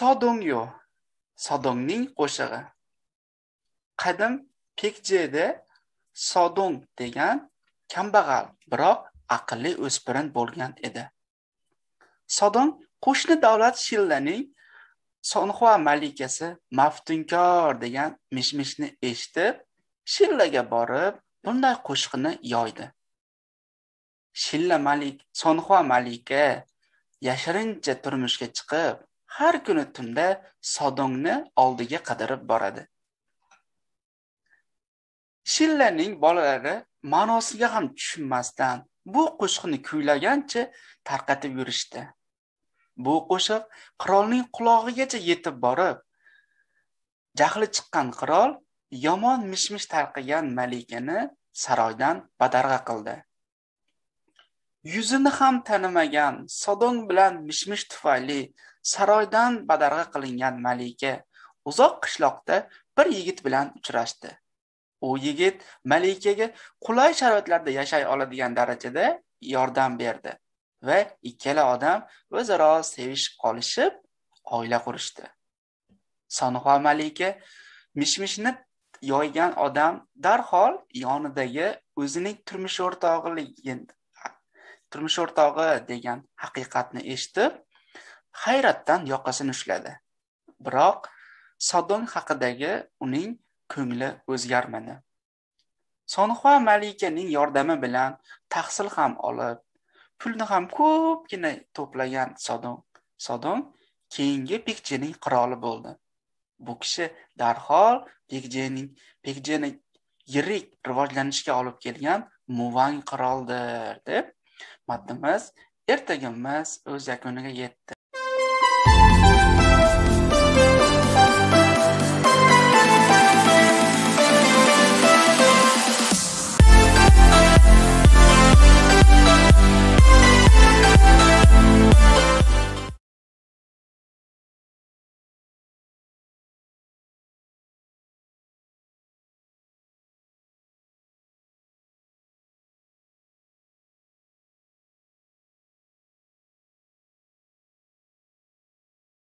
Sodong yo. Sodongning qo'shig'i qadim pekjeda Sodong degan kambag'al biroq aqlli o'spirin bo'lgan edi Sodong qo'shni davlat shillaning sonxua malikasi maftunkor degan mishmishni eshitib shillaga borib bunday qo'shiqni yoydi shilla malik sonxua malika yashirincha turmushga chiqib har kuni tunda sodongni oldiga qidirib boradi shillaning bolalari ma'nosiga ham tushunmasdan bu qo'shiqni kuylagancha tarqatib yurishdi bu qo'shiq qirolning qulog'igacha yetib borib jahli chiqqan qirol yomon mish mish tarqigan malikani saroydan badarg'a qildi yuzini ham tanimagan sodon bilan mishmish tufayli saroydan badarg'a qilingan malika uzoq qishloqda bir yigit bilan uchrashdi u yigit malikaga qulay sharoitlarda yashay oladigan darajada yordam berdi va ikkala odam o'zaro sevishib qolishib oila qurishdi sanxo malika mishmishni yoygan odam darhol yonidagi o'zining turmush o'rtog'ligini turmush o'rtog'i degan haqiqatni eshitib hayratdan yoqasini ushladi biroq sodom haqidagi uning ko'ngli o'zgarmadi sonixo malikaning yordami bilan tahsil ham olib pulni ham ko'pgina to'plagan sodom sodom keyingi pekjening qiroli bo'ldi bu kishi darhol pekjening pekjeni yirik rivojlanishga olib kelgan muvang qiroldir deb matnimiz ertagimiz o'z yakuniga yetdi